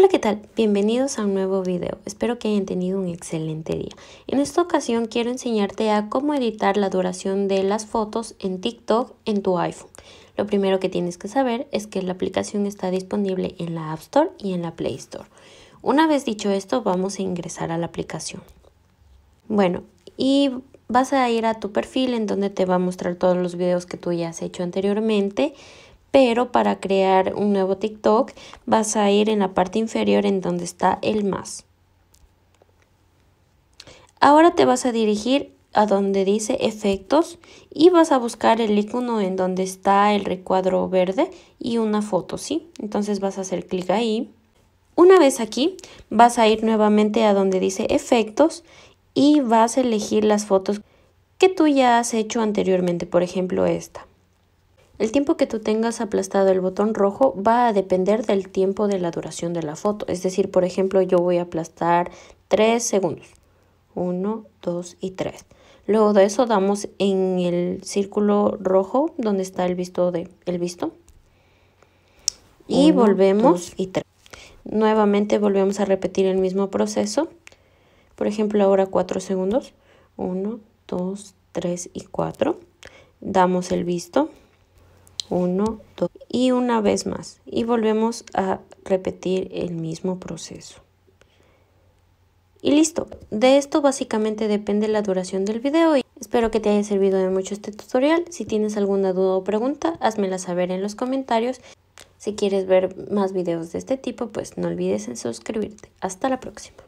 Hola, ¿qué tal? Bienvenidos a un nuevo video. Espero que hayan tenido un excelente día. En esta ocasión quiero enseñarte a cómo editar la duración de las fotos en TikTok en tu iPhone. Lo primero que tienes que saber es que la aplicación está disponible en la App Store y en la Play Store. Una vez dicho esto, vamos a ingresar a la aplicación. Bueno, y vas a ir a tu perfil en donde te va a mostrar todos los videos que tú ya has hecho anteriormente pero para crear un nuevo TikTok vas a ir en la parte inferior en donde está el más. Ahora te vas a dirigir a donde dice efectos y vas a buscar el icono en donde está el recuadro verde y una foto, ¿sí? Entonces vas a hacer clic ahí. Una vez aquí, vas a ir nuevamente a donde dice efectos y vas a elegir las fotos que tú ya has hecho anteriormente, por ejemplo esta. El tiempo que tú tengas aplastado el botón rojo va a depender del tiempo de la duración de la foto. Es decir, por ejemplo, yo voy a aplastar 3 segundos. 1, 2 y 3. Luego de eso damos en el círculo rojo donde está el visto de el visto. Y volvemos y Nuevamente volvemos a repetir el mismo proceso. Por ejemplo, ahora 4 segundos. 1, 2, 3 y 4. Damos el visto. 1, 2 y una vez más y volvemos a repetir el mismo proceso. Y listo, de esto básicamente depende la duración del video y espero que te haya servido de mucho este tutorial. Si tienes alguna duda o pregunta, házmela saber en los comentarios. Si quieres ver más videos de este tipo, pues no olvides en suscribirte. Hasta la próxima.